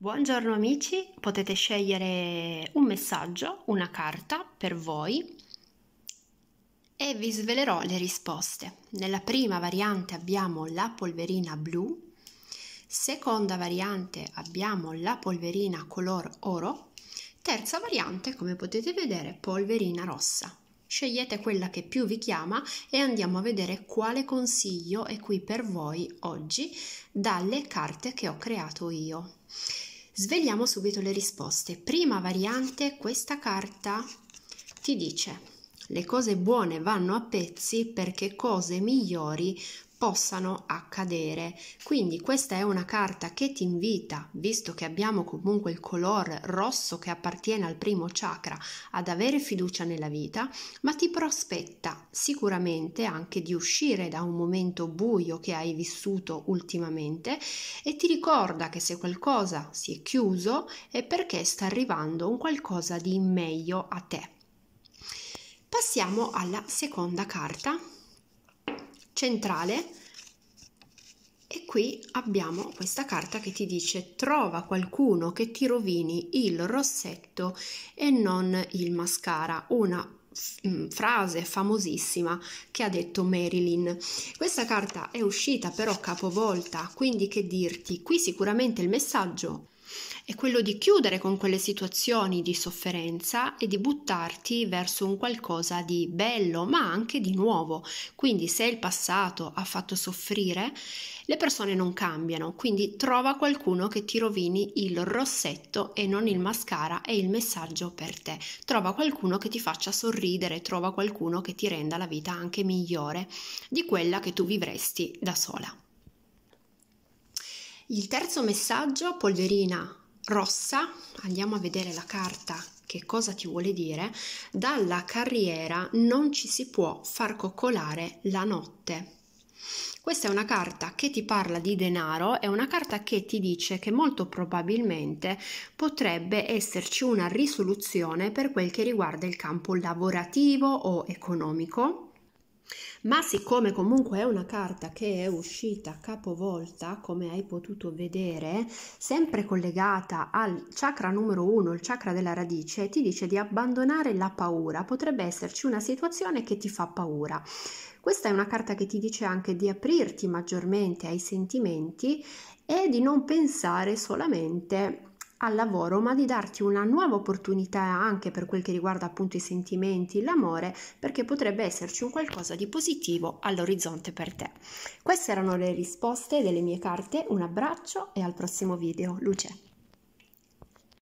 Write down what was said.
Buongiorno amici, potete scegliere un messaggio, una carta per voi e vi svelerò le risposte. Nella prima variante abbiamo la polverina blu, seconda variante abbiamo la polverina color oro, terza variante come potete vedere polverina rossa. Scegliete quella che più vi chiama e andiamo a vedere quale consiglio è qui per voi oggi dalle carte che ho creato io. Svegliamo subito le risposte. Prima variante, questa carta ti dice le cose buone vanno a pezzi perché cose migliori possano accadere. Quindi questa è una carta che ti invita, visto che abbiamo comunque il color rosso che appartiene al primo chakra, ad avere fiducia nella vita, ma ti prospetta sicuramente anche di uscire da un momento buio che hai vissuto ultimamente e ti ricorda che se qualcosa si è chiuso è perché sta arrivando un qualcosa di meglio a te. Passiamo alla seconda carta centrale e qui abbiamo questa carta che ti dice trova qualcuno che ti rovini il rossetto e non il mascara, una mm, frase famosissima che ha detto Marilyn. Questa carta è uscita però capovolta, quindi che dirti? Qui sicuramente il messaggio è quello di chiudere con quelle situazioni di sofferenza e di buttarti verso un qualcosa di bello, ma anche di nuovo. Quindi se il passato ha fatto soffrire, le persone non cambiano, quindi trova qualcuno che ti rovini il rossetto e non il mascara e il messaggio per te. Trova qualcuno che ti faccia sorridere, trova qualcuno che ti renda la vita anche migliore di quella che tu vivresti da sola. Il terzo messaggio polverina rossa, andiamo a vedere la carta che cosa ti vuole dire, dalla carriera non ci si può far coccolare la notte. Questa è una carta che ti parla di denaro, è una carta che ti dice che molto probabilmente potrebbe esserci una risoluzione per quel che riguarda il campo lavorativo o economico ma siccome comunque è una carta che è uscita capovolta, come hai potuto vedere, sempre collegata al chakra numero 1, il chakra della radice, ti dice di abbandonare la paura. Potrebbe esserci una situazione che ti fa paura. Questa è una carta che ti dice anche di aprirti maggiormente ai sentimenti e di non pensare solamente al lavoro, ma di darti una nuova opportunità anche per quel che riguarda appunto i sentimenti, l'amore, perché potrebbe esserci un qualcosa di positivo all'orizzonte per te. Queste erano le risposte delle mie carte, un abbraccio e al prossimo video. Luce.